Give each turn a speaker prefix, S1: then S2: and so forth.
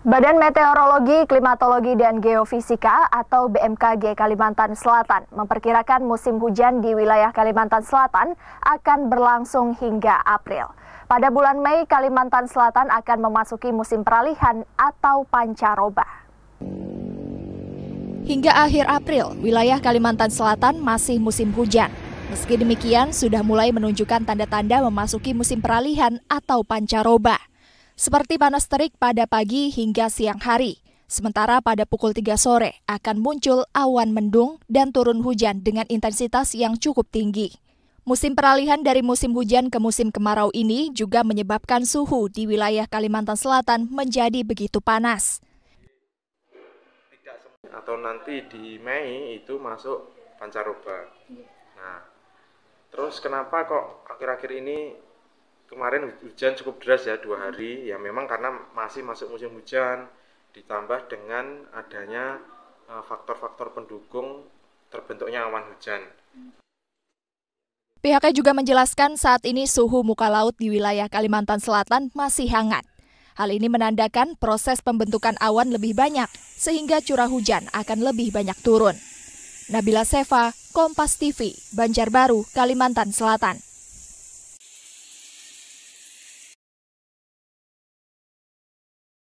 S1: Badan Meteorologi, Klimatologi, dan Geofisika atau BMKG Kalimantan Selatan memperkirakan musim hujan di wilayah Kalimantan Selatan akan berlangsung hingga April. Pada bulan Mei, Kalimantan Selatan akan memasuki musim peralihan atau pancaroba. Hingga akhir April, wilayah Kalimantan Selatan masih musim hujan. Meski demikian, sudah mulai menunjukkan tanda-tanda memasuki musim peralihan atau pancaroba seperti panas terik pada pagi hingga siang hari. Sementara pada pukul 3 sore akan muncul awan mendung dan turun hujan dengan intensitas yang cukup tinggi. Musim peralihan dari musim hujan ke musim kemarau ini juga menyebabkan suhu di wilayah Kalimantan Selatan menjadi begitu panas.
S2: Atau nanti di Mei itu masuk pancaroba. Nah, terus kenapa kok akhir-akhir ini kemarin hujan cukup deras ya dua hari ya memang karena masih masuk musim hujan ditambah dengan adanya eh, faktor-faktor pendukung terbentuknya awan hujan.
S1: Pihaknya juga menjelaskan saat ini suhu muka laut di wilayah Kalimantan Selatan masih hangat. Hal ini menandakan proses pembentukan awan lebih banyak sehingga curah hujan akan lebih banyak turun. Nabila Seva, Kompas TV, Banjarbaru, Kalimantan Selatan.